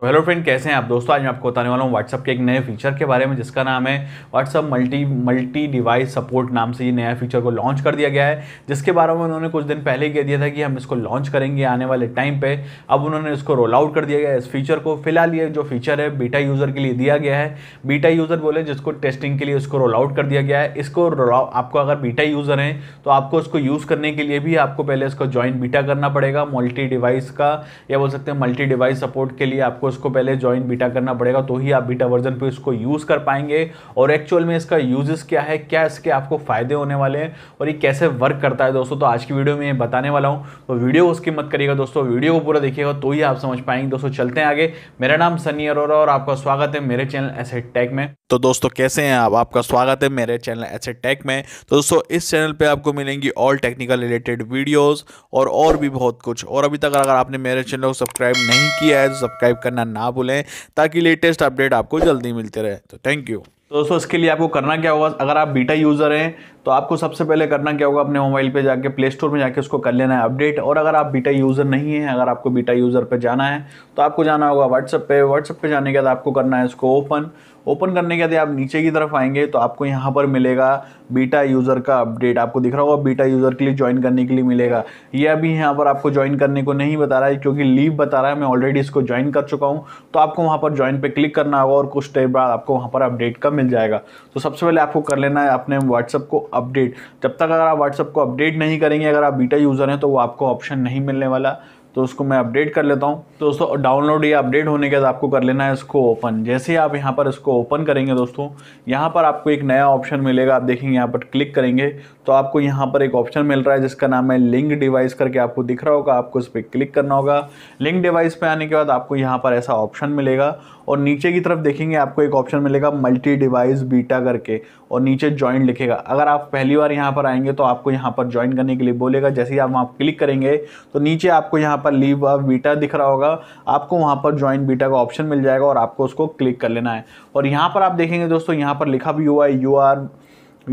तो hello friend कैसे हैं आप दोस्तों आज मैं आपको बताने वाला हूँ व्हाट्सअप के एक नए फीचर के बारे में जिसका नाम है WhatsApp multi multi device support नाम से ये नया फीचर को लॉन्च कर दिया गया है जिसके बारे में उन्होंने कुछ दिन पहले ही कह दिया था कि हम इसको लॉन्च करेंगे आने वाले टाइम पर अब उन्होंने इसको रोल आउट कर दिया गया इस फीचर को फिलहाल ये जो फीचर है बीटा यूज़र के लिए दिया गया है बीटा यूज़र बोले जिसको टेस्टिंग के लिए उसको रोल आउट कर दिया गया है इसको आपको अगर बीटा यूज़र हैं तो आपको इसको यूज़ करने के लिए भी आपको पहले इसको ज्वाइन बीटा करना पड़ेगा मल्टी डिवाइस का या बोल सकते हैं मल्टी डिवाइस सपोर्ट के लिए आपको आपको इसको पहले ज्वाइन बीटा करना पड़ेगा तो ही आप बीटा वर्जन पे इसको यूज़ कर पाएंगे और एक्चुअल में इसका यूजेस क्या है क्या इसके आपको फ़ायदे होने वाले हैं और ये कैसे वर्क करता है दोस्तों तो आज की वीडियो में बताने वाला हूँ तो वीडियो उसकी मत करिएगा दोस्तों वीडियो को पूरा देखिएगा तो ही आप समझ पाएंगे दोस्तों चलते हैं आगे मेरा नाम सनी अरोरा और आपका स्वागत है मेरे चैनल एसेट टैग में तो दोस्तों कैसे हैं आप आपका स्वागत है मेरे चैनल एसेट टैग में तो दोस्तों इस चैनल पे आपको मिलेंगी ऑल टेक्निकल रिलेटेड वीडियोस और और भी बहुत कुछ और अभी तक अगर आपने मेरे चैनल को सब्सक्राइब नहीं किया है तो सब्सक्राइब करना करना ना भूलें ताकि लेटेस्ट अपडेट आपको जल्दी मिलते रहे तो थैंक यू दोस्तों इसके लिए आपको करना क्या होगा अगर आप बीटा यूज़र हैं तो आपको सबसे पहले करना क्या होगा अपने मोबाइल पे जाके प्ले स्टोर में जाके उसको कर लेना है अपडेट और अगर आप बीटा यूज़र नहीं है अगर आपको बीटा यूज़र पे जाना है तो आपको जाना होगा व्हाट्सअप पे व्हाट्सअप पे जाने के बाद आपको करना है इसको ओपन ओपन करने के बाद आप नीचे की तरफ आएंगे तो आपको यहाँ पर मिलेगा बीटा यूज़र का अपडेट आपको दिख रहा होगा बीटा यूज़र के लिए ज्वाइन करने के लिए मिलेगा ये अभी यहाँ पर आपको ज्वाइन करने को नहीं बता रहा है क्योंकि लीव बता रहा है मैं ऑलरेडी इसको ज्वाइन कर चुका हूँ तो आपको वहाँ पर ज्वाइन पे क्लिक करना होगा और कुछ टाइम बाद आपको वहाँ पर अपडेट का मिल जाएगा तो सबसे पहले आपको कर लेना है अपने व्हाट्सअप को अपडेट जब तक अगर आप व्हाट्सअप को अपडेट नहीं करेंगे अगर आप बीटा यूज़र हैं तो वो आपको ऑप्शन नहीं मिलने वाला तो उसको मैं अपडेट कर लेता हूँ तो दोस्तों डाउनलोड या अपडेट होने के बाद आपको कर लेना है इसको ओपन जैसे ही आप यहाँ पर इसको ओपन करेंगे दोस्तों यहाँ पर आपको एक नया ऑप्शन मिलेगा आप देखेंगे यहाँ पर क्लिक करेंगे तो आपको यहाँ पर एक ऑप्शन मिल रहा है जिसका नाम है लिंक डिवाइस करके आपको दिख रहा होगा आपको उस पर क्लिक करना होगा लिंक डिवाइस पे आने के बाद आपको यहाँ पर ऐसा ऑप्शन मिलेगा और नीचे की तरफ देखेंगे आपको एक ऑप्शन मिलेगा मल्टी डिवाइस बीटा करके और नीचे ज्वाइन लिखेगा अगर आप पहली बार यहाँ पर आएंगे तो आपको यहाँ पर ज्वाइन करने के लिए बोलेगा जैसे ही आप वहाँ क्लिक करेंगे तो नीचे आपको यहाँ पर लीव ऑफ बीटा दिख रहा होगा आपको वहाँ पर ज्वाइन बीटा का ऑप्शन मिल जाएगा और आपको उसको क्लिक कर लेना है और यहाँ पर आप देखेंगे दोस्तों यहाँ पर लिखा भी हुआ है you are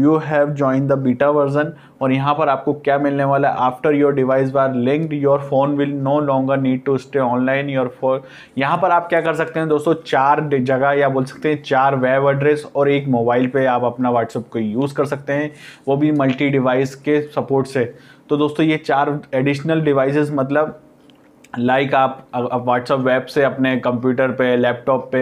you have join the beta version और यहाँ पर आपको क्या मिलने वाला है after your device were linked your phone will no longer need to stay online your phone यहाँ पर आप क्या कर सकते हैं दोस्तों चार जगह या बोल सकते हैं चार वेब एड्रेस और एक मोबाइल पे आप अपना व्हाट्सअप को यूज़ कर सकते हैं वो भी मल्टी डिवाइस के सपोर्ट से तो दोस्तों ये चार एडिशनल डिवाइसेस मतलब लाइक like आप आप व्हाट्सअप वेब से अपने कंप्यूटर पे लैपटॉप पे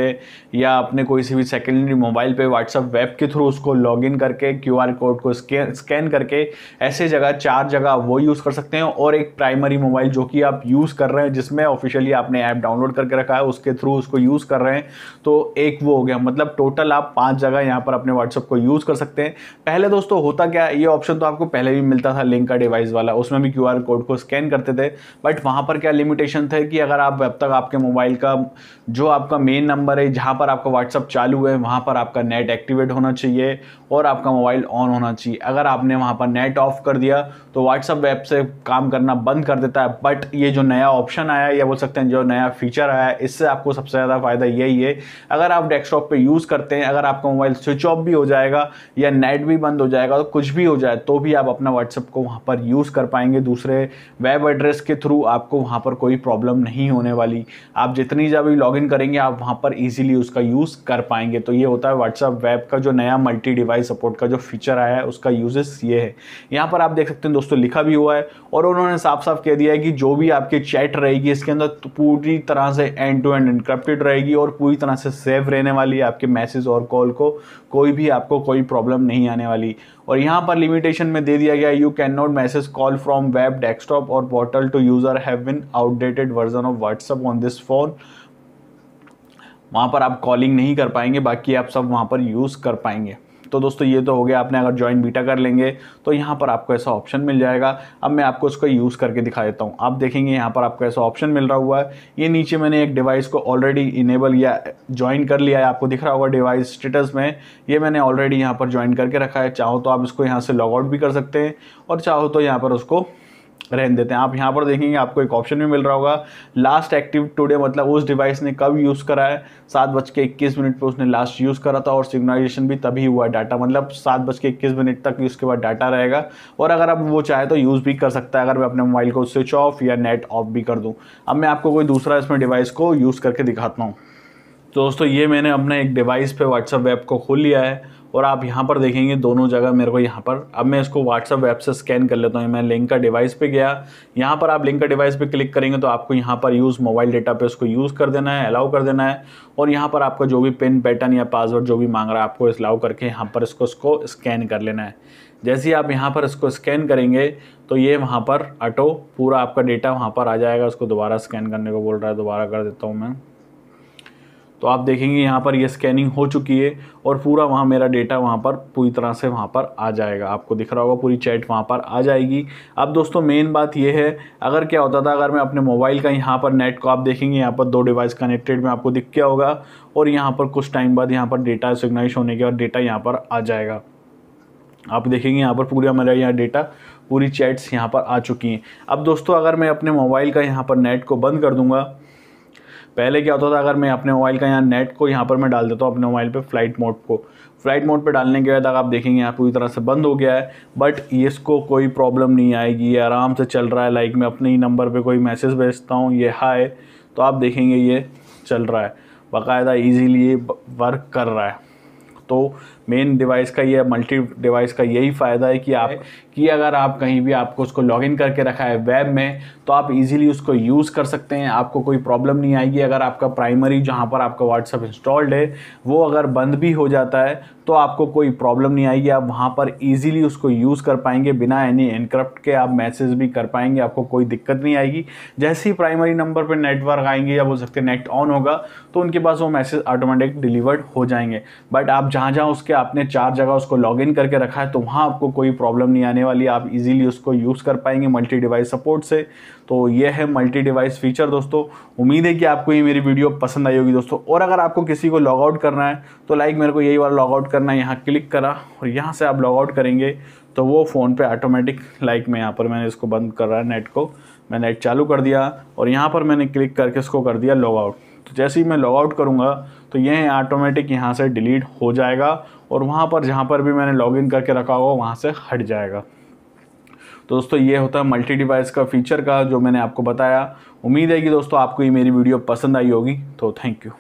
या अपने कोई सी भी सेकेंडरी मोबाइल पे व्हाट्सअप वेब के थ्रू उसको लॉगिन करके क्यूआर कोड को स्कैन करके ऐसे जगह चार जगह वो यूज़ कर सकते हैं और एक प्राइमरी मोबाइल जो कि आप यूज़ कर रहे हैं जिसमें ऑफिशियली आपने ऐप डाउनलोड करके रखा है उसके थ्रू उसको यूज़ कर रहे हैं तो एक वो हो गया मतलब टोटल आप पाँच जगह यहाँ पर अपने व्हाट्सअप को यूज़ कर सकते हैं पहले दोस्तों होता क्या ये ऑप्शन तो आपको पहले भी मिलता था लिंक का डिवाइस वाला उसमें भी क्यू कोड को स्कैन करते थे बट वहाँ पर क्या लिमिट लिमिटेशन थे कि अगर आप अब तक आपके मोबाइल का जो आपका मेन नंबर है जहाँ पर आपका व्हाट्सअप चालू है वहाँ पर आपका नेट एक्टिवेट होना चाहिए और आपका मोबाइल ऑन होना चाहिए अगर आपने वहाँ पर नेट ऑफ कर दिया तो व्हाट्सअप वेब से काम करना बंद कर देता है बट ये जो नया ऑप्शन आया या बोल सकते हैं जो नया फीचर आया इससे आपको सबसे ज़्यादा फ़ायदा यही है अगर आप डेस्कटॉप पे यूज़ करते हैं अगर आपका मोबाइल स्विच ऑफ भी हो जाएगा या नेट भी बंद हो जाएगा तो कुछ भी हो जाए तो भी आप अपना व्हाट्सअप को वहाँ पर यूज़ कर पाएंगे दूसरे वेब एड्रेस के थ्रू आपको वहाँ पर कोई कोई प्रॉब्लम नहीं होने वाली आप जितनी जब भी लॉगिन करेंगे आप वहाँ पर ईजिली उसका यूज़ कर पाएंगे तो ये होता है व्हाट्सअप वेब का जो नया मल्टी डिवाइस सपोर्ट का जो फीचर आया है उसका यूजेस ये है यहाँ पर आप देख सकते हैं दोस्तों लिखा भी हुआ है और उन्होंने साफ साफ कह दिया है कि जो भी आपकी चैट रहेगी इसके अंदर तो पूरी तरह से एंड टू एंड इनक्रप्टेड रहेगी और पूरी तरह से सेफ रहने वाली है आपके मैसेज और कॉल को कोई भी आपको कोई प्रॉब्लम नहीं आने वाली और यहाँ पर लिमिटेशन में दे दिया गया you can not message call from web desktop और portal to user have been outdated version of WhatsApp on this phone वहाँ पर आप कॉलिंग नहीं कर पाएंगे बाकी आप सब वहाँ पर यूज़ कर पाएंगे तो दोस्तों ये तो हो गया आपने अगर ज्वाइन बीटा कर लेंगे तो यहाँ पर आपको ऐसा ऑप्शन मिल जाएगा अब मैं आपको इसको यूज़ करके दिखा देता हूँ आप देखेंगे यहाँ पर आपको ऐसा ऑप्शन मिल रहा हुआ है ये नीचे मैंने एक डिवाइस को ऑलरेडी इनेबल या ज्वाइन कर लिया है आपको दिख रहा होगा डिवाइस स्टेटस में ये मैंने ऑलरेडी यहाँ पर ज्वाइन करके रखा है चाहो तो आप इसको यहाँ से लॉग आउट भी कर सकते हैं और चाहो तो यहाँ पर उसको रहने देते हैं आप यहाँ पर देखेंगे आपको एक ऑप्शन भी मिल रहा होगा लास्ट एक्टिव टुडे मतलब उस डिवाइस ने कब यूज़ करा है सात बज के इक्कीस मिनट पर उसने लास्ट यूज़ करा था और सिग्नलाइजेशन भी तभी हुआ है डाटा मतलब सात बज के इक्कीस मिनट तक उसके बाद डाटा रहेगा और अगर आप वो चाहे तो यूज़ भी कर सकता है अगर मैं अपने मोबाइल को स्विच ऑफ या नेट ऑफ भी कर दूँ अब मैं आपको कोई दूसरा इसमें डिवाइस को यूज़ करके दिखाता हूँ तो दोस्तों ये मैंने अपने एक डिवाइस पे व्हाट्सअप ऐप को खोल लिया है और आप यहाँ पर देखेंगे दोनों जगह मेरे को यहाँ पर अब मैं इसको व्हाट्सअप ऐप से स्कैन कर लेता हूँ मैं लिंक का डिवाइस पे गया यहाँ पर आप लिंक का डिवाइस पे क्लिक करेंगे तो आपको यहाँ पर यूज़ मोबाइल डेटा पे उसको यूज़ कर देना है अलाउ कर देना है और यहाँ पर आपका जो भी पिन पैटर्न या पासवर्ड जो भी मांग रहा है आपको इस अलाउ करके यहाँ पर इसको उसको स्कैन कर लेना है जैसे ही आप यहाँ पर इसको स्कैन करेंगे तो ये वहाँ पर ऑटो पूरा आपका डेटा वहाँ पर आ जाएगा उसको दोबारा स्कैन करने को बोल रहा है दोबारा कर देता हूँ मैं तो आप देखेंगे यहाँ पर ये स्कैनिंग हो चुकी है और पूरा वहाँ मेरा डेटा वहाँ पर पूरी तरह से वहाँ पर आ जाएगा आपको दिख रहा होगा पूरी चैट वहाँ पर आ जाएगी अब दोस्तों मेन बात ये है अगर क्या होता था अगर मैं अपने मोबाइल का यहाँ पर नेट को आप देखेंगे यहाँ पर दो डिवाइस कनेक्टेड में आपको दिख गया होगा और यहाँ पर कुछ टाइम बाद यहाँ पर डेटा सिग्नाइज होने के बाद डेटा यहाँ पर आ जाएगा आप देखेंगे यहाँ पर पूरा मेरा यहाँ डेटा पूरी चैट्स यहाँ पर आ चुकी हैं अब दोस्तों अगर मैं अपने मोबाइल का यहाँ पर नेट को बंद कर दूँगा पहले क्या होता था अगर मैं अपने मोबाइल का यहाँ नेट को यहाँ पर मैं डाल देता हूँ अपने मोबाइल पर फ्लाइट मोड को फ्लाइट मोड पे डालने के बाद अगर आप देखेंगे यहाँ पूरी तरह से बंद हो गया है बट इसको कोई प्रॉब्लम नहीं आएगी ये आराम से चल रहा है लाइक मैं अपने ही नंबर पर कोई मैसेज भेजता हूँ ये हाई तो आप देखेंगे ये चल रहा है बाकायदा ईजीली वर्क कर रहा है तो मेन डिवाइस का ये मल्टी डिवाइस का यही फ़ायदा है कि आप कि अगर आप कहीं भी आपको उसको लॉगिन करके रखा है वेब में तो आप इजीली उसको यूज़ कर सकते हैं आपको कोई प्रॉब्लम नहीं आएगी अगर आपका प्राइमरी जहाँ पर आपका व्हाट्सअप इंस्टॉल्ड है वो अगर बंद भी हो जाता है तो आपको कोई प्रॉब्लम नहीं आएगी आप वहाँ पर ईजिली उसको यूज़ कर पाएंगे बिना एनी इनक्रप्ट के आप मैसेज भी कर पाएंगे आपको कोई दिक्कत नहीं आएगी जैसे ही प्राइमरी नंबर पर नेटवर्क आएंगे या बोल सकते नेट ऑन होगा तो उनके पास वो मैसेज ऑटोमेटिक डिलीवर्ड हो जाएंगे बट आप जहाँ जहाँ उसके आपने चार जगह उसको लॉग इन करके रखा है तो वहाँ आपको कोई प्रॉब्लम नहीं आने वाली आप इजीली उसको यूज़ कर पाएंगे मल्टी डिवाइस सपोर्ट से तो ये है मल्टी डिवाइस फीचर दोस्तों उम्मीद है कि आपको ये मेरी वीडियो पसंद आई होगी दोस्तों और अगर आपको किसी को लॉग आउट करना है तो लाइक मेरे को यही बार लॉग आउट करना है यहाँ क्लिक करा और यहाँ से आप लॉग आउट करेंगे तो वो फ़ोन पर ऑटोमेटिक लाइक में यहाँ पर मैंने इसको बंद कर रहा है नेट को मैं नेट चालू कर दिया और यहाँ पर मैंने क्लिक करके इसको कर दिया लॉग आउट तो जैसे ही मैं लॉग आउट करूँगा तो ये ऑटोमेटिक यहाँ से डिलीट हो जाएगा और वहाँ पर जहाँ पर भी मैंने लॉगिन करके रखा होगा वहाँ से हट जाएगा तो दोस्तों ये होता है मल्टी डिवाइस का फीचर का जो मैंने आपको बताया उम्मीद है कि दोस्तों आपको ये मेरी वीडियो पसंद आई होगी तो थैंक यू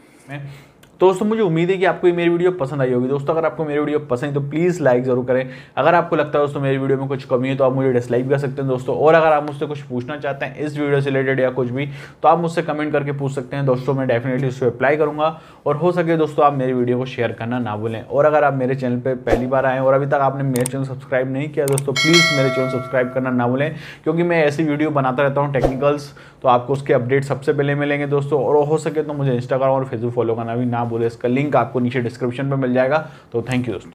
तो दोस्तों मुझे उम्मीद है कि आपको ये मेरी वीडियो पसंद आई होगी दोस्तों अगर आपको मेरी वीडियो पसंद है तो प्लीज़ लाइक जरूर करें अगर आपको लगता है दोस्तों मेरी वीडियो में कुछ कमी है तो आप मुझे डिसलाइक कर सकते हैं दोस्तों और अगर आप मुझसे कुछ पूछना चाहते हैं इस वीडियो से रिलेटेड या कुछ भी तो आप मुझसे कमेंट करके पूछ सकते हैं दोस्तों मैं डेफिनेटली उसको अप्लाई करूँगा और हो सके दोस्तों आप मेरी वीडियो को शेयर करना ना भूलें और अगर आप मेरे चैनल पर पहली बार आएँ और अभी तक आपने मेरे चैनल सब्सक्राइब नहीं किया दोस्तों प्लीज़ मेरे चैनल सब्सक्राइब करना ना भूलें क्योंकि मैं ऐसी वीडियो बनाता रहता हूँ टेक्निकल्स तो आपको उसके अपडेट सबसे पहले मिलेंगे दोस्तों और हो सके तो मुझे इंस्टाग्राम और फेसबुक फॉलो करना भी ना बोले इसका लिंक आपको नीचे डिस्क्रिप्शन में मिल जाएगा तो थैंक यू दोस्तों